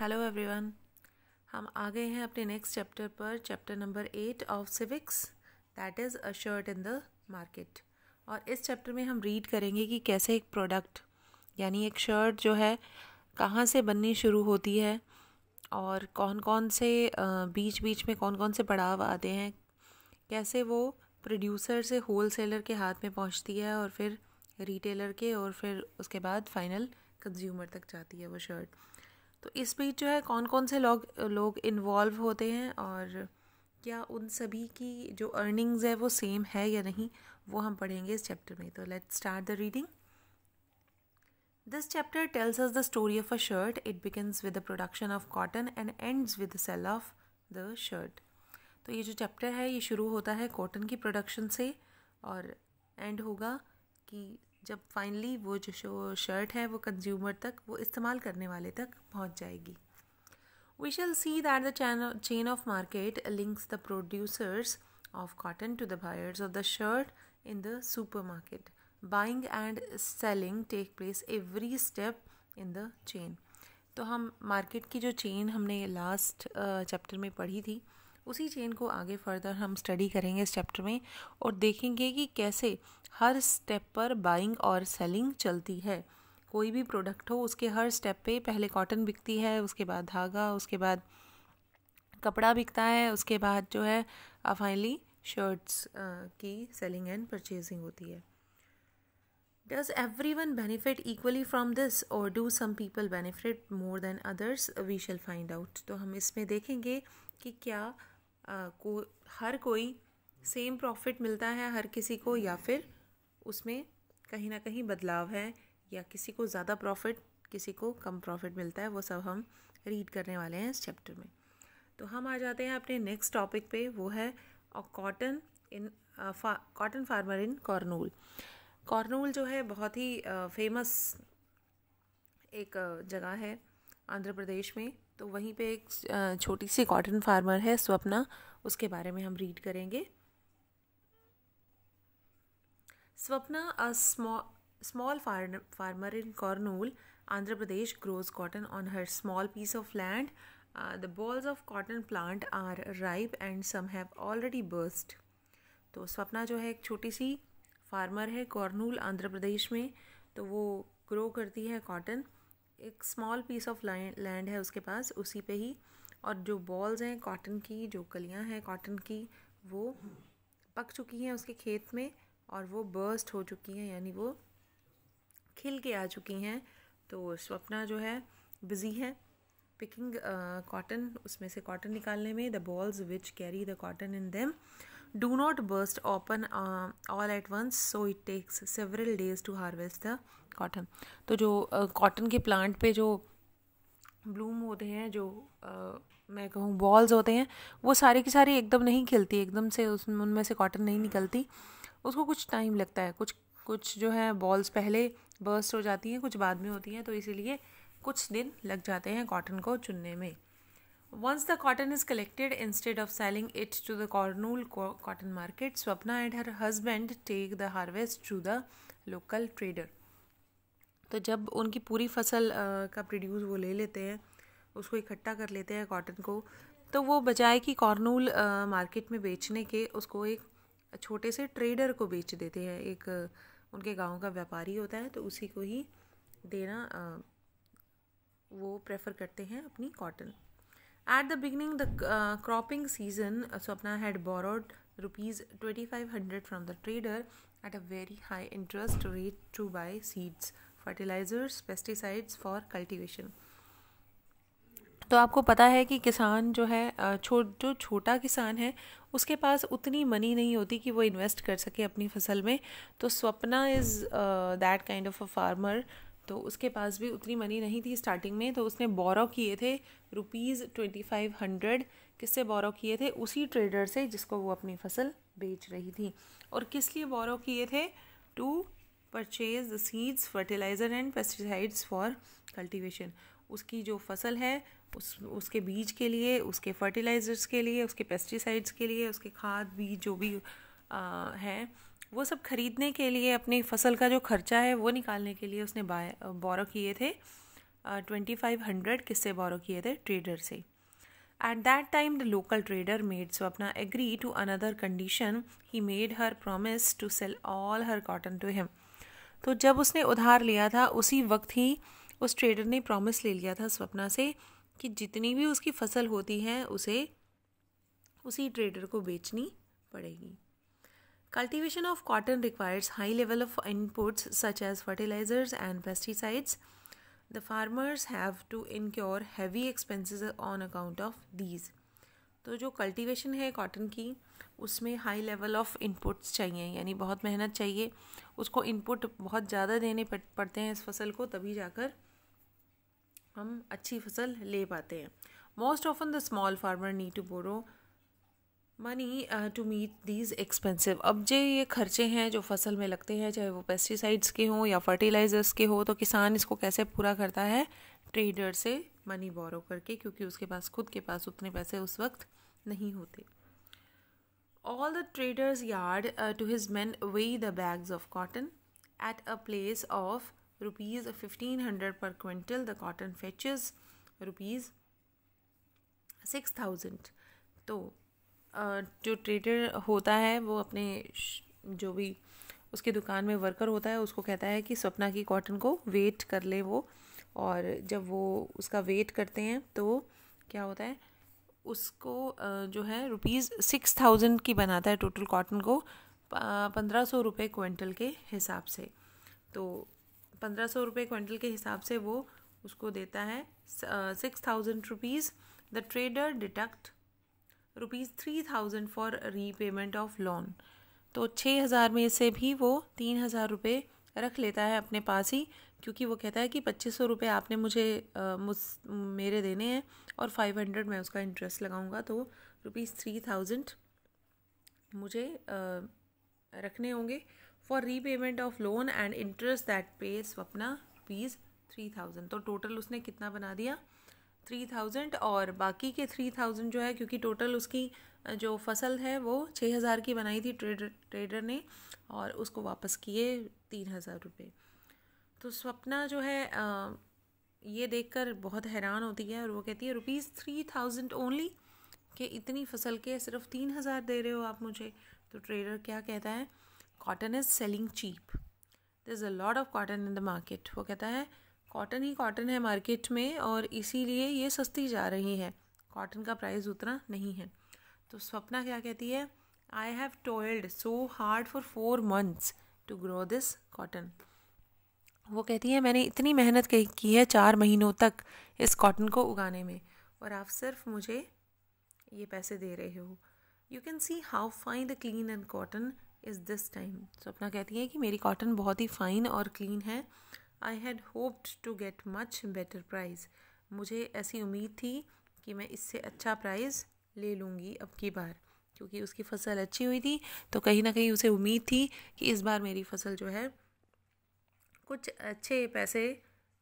Hello everyone हम आ गए हैं अपने नेक्स्ट चैप्टर पर chapter number eight of civics that is a shirt in the market और इस चैप्टर में हम रीड करेंगे कि कैसे एक प्रोडक्ट यानी एक शर्ट जो है कहाँ से बननी शुरू होती है और कौन कौन से बीच बीच में कौन कौन से पड़ाव आते हैं कैसे वो प्रोड्यूसर से होल सेलर के हाथ में पहुँचती है और फिर रिटेलर के और फिर उसके बाद फाइनल कंज्यूमर तक जाती है वो शर्ट तो इस बीच जो है कौन कौन से लोग लोग इन्वॉल्व होते हैं और क्या उन सभी की जो अर्निंग्स है वो सेम है या नहीं वो हम पढ़ेंगे इस चैप्टर में तो let's start the reading this chapter tells us the story of a shirt it begins with the production of cotton and end with the sale of the shirt तो ये जो चैप्टर है ये शुरू होता है कॉटन की प्रोडक्शन से और एंड होगा कि जब फाइनली वो जो शर्ट है वो कंज्यूमर तक वो इस्तेमाल करने वाले तक पहुंच जाएगी we shall see that the chain of market links the producers of cotton to the buyers of the shirt in the supermarket buying and selling take place every step in the chain तो हम market की जो chain हमने last chapter में पढ़ी थी उसी chain को आगे फर्दर हम स्टडी करेंगे इस चैप्टर में और देखेंगे कि कैसे हर स्टेप पर बाइंग और सेलिंग चलती है कोई भी प्रोडक्ट हो उसके हर स्टेप पे पहले कॉटन बिकती है उसके बाद धागा उसके बाद कपड़ा बिकता है उसके बाद जो है फाइनली शर्ट्स की सेलिंग एंड परचेजिंग होती है Does everyone benefit equally from this or do some people benefit more than others? We shall find out. तो हम इसमें देखेंगे कि क्या आ, को हर कोई सेम प्रॉफिट मिलता है हर किसी को या फिर उसमें कहीं ना कहीं बदलाव है या किसी को ज़्यादा प्रॉफिट किसी को कम प्रॉफिट मिलता है वो सब हम रीड करने वाले हैं इस चैप्टर में तो हम आ जाते हैं अपने नेक्स्ट टॉपिक पे वो है cotton in cotton farmer in Kurnool Kurnool जो है बहुत ही फेमस एक जगह है आंध्र प्रदेश में तो वहीं पे एक छोटी सी कॉटन फार्मर है स्वप्ना उसके बारे में हम रीड करेंगे Swapna a small farmer in Kurnool Andhra Pradesh grows cotton on her small piece of land the bolls of cotton plant are ripe and some have already burst तो स्वप्ना जो है एक छोटी सी फार्मर है कॉर्नूल आंध्र प्रदेश में तो वो ग्रो करती है कॉटन एक स्मॉल पीस ऑफ लैंड है उसके पास उसी पे ही और जो बॉल्स हैं कॉटन की जो कलियां हैं कॉटन की वो पक चुकी हैं उसके खेत में और वो बर्स्ट हो चुकी हैं यानी वो खिल के आ चुकी हैं तो स्वप्ना जो है बिज़ी है पिकिंग कॉटन uh, उसमें से कॉटन निकालने में the bolls which carry the cotton in them do not burst open uh, all at once so it takes several days to harvest the cotton तो जो uh, cotton के plant पे जो bloom होते हैं जो uh, मैं कहूँ बॉल्स होते हैं वो सारी की सारी एकदम नहीं खिलती एकदम से उस उनमें से कॉटन नहीं निकलती उसको कुछ टाइम लगता है कुछ कुछ जो है बॉल्स पहले बर्स्ट हो जाती हैं कुछ बाद में होती हैं तो इसीलिए कुछ दिन लग जाते हैं कॉटन को चुनने में Once the cotton is collected, instead of selling it to the Kurnool cotton market, Swapna and her husband take the harvest to the local trader. तो जब उनकी पूरी फसल का प्रोड्यूस वो ले लेते हैं उसको इकट्ठा कर लेते हैं कॉटन को तो वो बजाय कि कॉर्नूल मार्केट में बेचने के उसको एक छोटे से ट्रेडर को बेच देते हैं एक उनके गांव का व्यापारी होता है तो उसी को ही देना वो प्रेफर करते हैं अपनी cotton at the beginning the cropping season Swapna had borrowed rupees twenty five hundred from the trader at a very high interest rate to buy seeds fertilisers pesticides for cultivation तो आपको पता है कि किसान जो है छो जो छोटा किसान है उसके पास उतनी मनी नहीं होती कि वो इन्वेस्ट कर सके अपनी फसल में तो Swapna is that kind of a farmer तो उसके पास भी उतनी मनी नहीं थी स्टार्टिंग में तो उसने बोरो किए थे रुपीज़ ट्वेंटी फाइव हंड्रेड किससे बोरो किए थे उसी ट्रेडर से जिसको वो अपनी फसल बेच रही थी और किस लिए बोरो किए थे to purchase the seeds fertiliser and pesticides for cultivation उसकी जो फसल है उस उसके बीज के लिए उसके फर्टिलाइज़र्स के लिए उसके पेस्टिसाइड्स के लिए उसके खाद बीज जो भी आ, हैं वो सब खरीदने के लिए अपनी फसल का जो खर्चा है वो निकालने के लिए उसने बाय बोरो किए थे ट्वेंटी फाइव हंड्रेड किससे बोरो किए थे ट्रेडर से at that time the local trader made Swapna agree to another condition he made her promise to sell all her cotton to him तो जब उसने उधार लिया था उसी वक्त ही उस ट्रेडर ने प्रॉमिस ले लिया था स्वप्ना से कि जितनी भी उसकी फसल होती है उसे उसी ट्रेडर को बेचनी पड़ेगी Cultivation of cotton requires high level of inputs such as fertilizers and pesticides. The farmers have to incur heavy expenses on account of these. तो जो कल्टीवेशन है कॉटन की उसमें हाई लेवल ऑफ इनपुट्स चाहिए यानी बहुत मेहनत चाहिए उसको इनपुट बहुत ज़्यादा देने पड़ते हैं इस फसल को तभी जाकर हम अच्छी फसल ले पाते हैं most often the small farmer need to borrow money to meet these expensive अब जो ये खर्चे हैं जो फसल में लगते हैं चाहे वो पेस्टिसाइड्स के हों या फर्टिलाइज़र्स के हों तो किसान इसको कैसे पूरा करता है ट्रेडर से मनी बोरो करके क्योंकि उसके पास खुद के पास उतने पैसे उस वक्त नहीं होते all the trader's yard to his man weigh the bags of cotton at a place of rupees fifteen hundred per quintal the cotton fetches rupees six thousand तो जो ट्रेडर होता है वो अपने जो भी उसकी दुकान में वर्कर होता है उसको कहता है कि सपना की कॉटन को वेट कर ले वो और जब वो उसका वेट करते हैं तो क्या होता है उसको जो है रुपीज़ सिक्स थाउजेंड की बनाता है टोटल कॉटन को पंद्रह सौ रुपये क्विंटल के हिसाब से तो पंद्रह सौ रुपये क्विंटल के हिसाब से वो उसको देता है six thousand rupees the trader deduct rupees three thousand for repayment of loan तो छः हज़ार में से भी वो तीन हज़ार रुपये रख लेता है अपने पास ही क्योंकि वो कहता है कि पच्चीस सौ रुपये आपने मुझे मुझ मेरे देने हैं और फाइव हंड्रेड मैं उसका इंटरेस्ट लगाऊंगा तो रुपीज़ थ्री थाउजेंड मुझे आ, रखने होंगे for repayment of loan and interest that pay Swapna rupees three thousand तो टोटल उसने कितना बना दिया थ्री थाउजेंड और बाकी के थ्री थाउजेंड जो है क्योंकि टोटल उसकी जो फसल है वो छः हज़ार की बनाई थी ट्रेडर ट्रेडर ने और उसको वापस किए तीन हज़ार रुपये तो स्वप्ना जो है ये देखकर बहुत हैरान होती है और वो कहती है रुपीज़ थ्री थाउजेंड ओनली कि इतनी फसल के सिर्फ तीन हज़ार दे रहे हो आप मुझे तो ट्रेडर क्या कहता है cotton is selling cheap there is a lot of cotton in the market वो कहता है कॉटन ही कॉटन है मार्केट में और इसीलिए ये सस्ती जा रही है कॉटन का प्राइस उतना नहीं है तो स्वप्ना क्या कहती है I have toiled so hard for four months to grow this cotton वो कहती है मैंने इतनी मेहनत की है चार महीनों तक इस कॉटन को उगाने में और आप सिर्फ मुझे ये पैसे दे रहे हो you can see how fine the clean and cotton is this time Swapna कहती है कि मेरी कॉटन बहुत ही फाइन और क्लीन है I had hoped to get much better price मुझे ऐसी उम्मीद थी कि मैं इससे अच्छा प्राइज़ ले लूँगी अब की बार क्योंकि उसकी फसल अच्छी हुई थी तो कहीं ना कहीं उसे उम्मीद थी कि इस बार मेरी फसल जो है कुछ अच्छे पैसे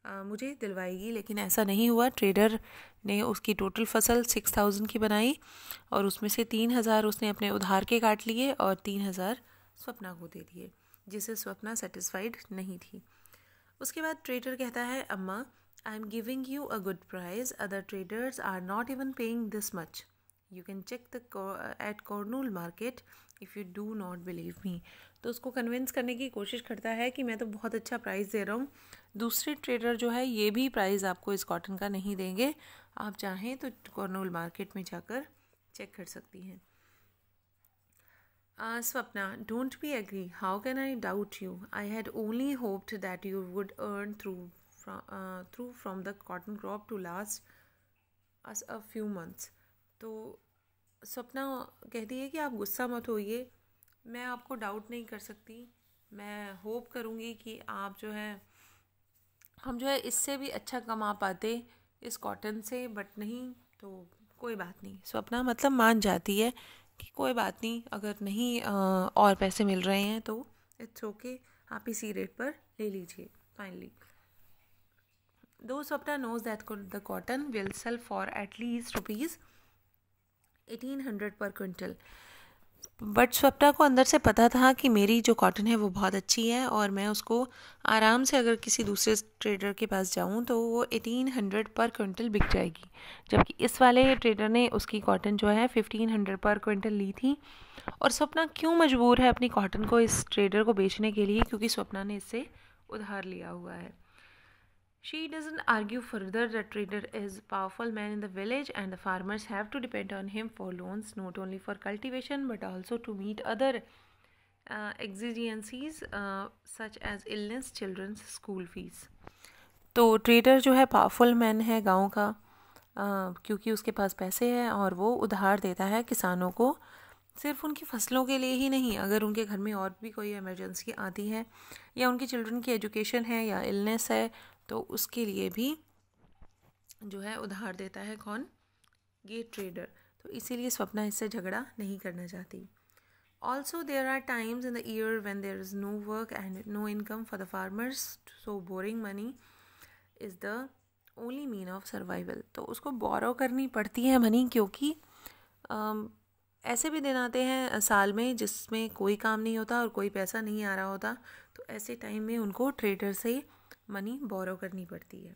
आ, मुझे दिलवाएगी लेकिन ऐसा नहीं हुआ ट्रेडर ने उसकी टोटल फसल सिक्स थाउजेंड की बनाई और उसमें से तीन हज़ार उसने अपने उधार के काट लिए और तीन हज़ार स्वप्ना को दे दिए जिसे स्वप्ना सेटिस्फाइड नहीं थी उसके बाद ट्रेडर कहता है अम्मा I am giving you a good price other traders are not even paying this much you can check the at Kurnool market if you do not believe me तो उसको कन्विंस करने की कोशिश करता है कि मैं तो बहुत अच्छा प्राइस दे रहा हूँ दूसरे ट्रेडर जो है ये भी प्राइस आपको इस कॉटन का नहीं देंगे आप चाहें तो कॉर्नूल मार्केट में जाकर चेक कर सकती हैं Ah, Swapna, don't be angry. How can I doubt you? I had only hoped that you would earn through from, uh, through from the cotton crop to last us a few months. तो स्वप्ना कहती है कि आप गुस्सा मत होइए मैं आपको डाउट नहीं कर सकती मैं होप करूँगी कि आप जो है हम जो है इससे भी अच्छा कमा पाते इस कॉटन से बट नहीं तो कोई बात नहीं स्वप्ना मतलब मान जाती है कि कोई बात नहीं अगर नहीं आ, और पैसे मिल रहे हैं तो इट्स ओके आप इसी रेट पर ले लीजिए finally Swapna knows that the cotton will sell for at least rupees eighteen hundred per quintal but Swapna को अंदर से पता था कि मेरी जो कॉटन है वो बहुत अच्छी है और मैं उसको आराम से अगर किसी दूसरे ट्रेडर के पास जाऊँ तो वो एटीन हंड्रेड पर क्विंटल बिक जाएगी जबकि इस वाले ट्रेडर ने उसकी कॉटन जो है फिफ्टीन हंड्रेड पर क्विंटल ली थी और स्वप्ना क्यों मजबूर है अपनी कॉटन को इस ट्रेडर को बेचने के लिए क्योंकि स्वप्ना ने इससे उधार लिया हुआ है She doesn't argue further the trader is a powerful man in the village and the farmers have to depend on him for loans not only for cultivation but also to meet other uh, exigencies uh, such as illness children's school fees. तो trader जो है powerful man है गांव का क्योंकि उसके पास पैसे हैं और वो उधार देता है किसानों को सिर्फ उनकी फसलों के लिए ही नहीं अगर उनके घर में और भी कोई इमरजेंसी आती है या उनके चिल्ड्रन की एजुकेशन है या इलनेस है तो उसके लिए भी जो है उधार देता है कौन ये ट्रेडर तो इसीलिए स्वप्ना इससे झगड़ा नहीं करना चाहती also there are times in the year when there is no work and no income for the farmers so borrowing money is the only mean of survival तो उसको बोरो करनी पड़ती है मनी क्योंकि ऐसे भी दिन आते हैं साल में जिसमें कोई काम नहीं होता और कोई पैसा नहीं आ रहा होता तो ऐसे टाइम में उनको ट्रेडर से मनी बोरो करनी पड़ती है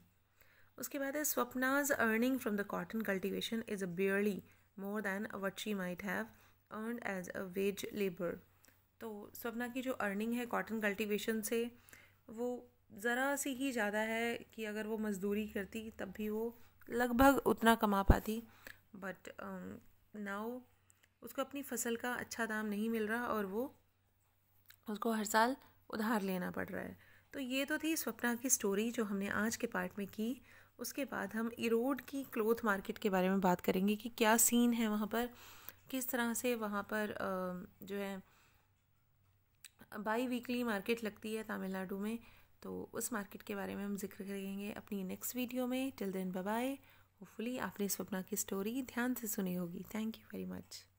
उसके बाद है Swapna's earning from the cotton cultivation is a barely more than what she might have earn as a wage labour तो स्वप्ना की जो अर्निंग है कॉटन कल्टिवेशन से वो ज़रा सी ही ज़्यादा है कि अगर वो मजदूरी करती तब भी वो लगभग उतना कमा पाती बट नाउ um, उसको अपनी फसल का अच्छा दाम नहीं मिल रहा और वो उसको हर साल उधार लेना पड़ रहा है तो ये तो थी स्वप्ना की स्टोरी जो हमने आज के पार्ट में की उसके बाद हम इरोड की क्लोथ मार्केट के बारे में बात करेंगे कि क्या सीन है वहाँ पर किस तरह से वहाँ पर जो है बाई वीकली मार्केट लगती है तमिलनाडु में तो उस मार्केट के बारे में हम जिक्र करेंगे अपनी नेक्स्ट वीडियो में टिल देन बाय होपफुली आपने स्वप्ना की स्टोरी ध्यान से सुनी होगी थैंक यू वेरी मच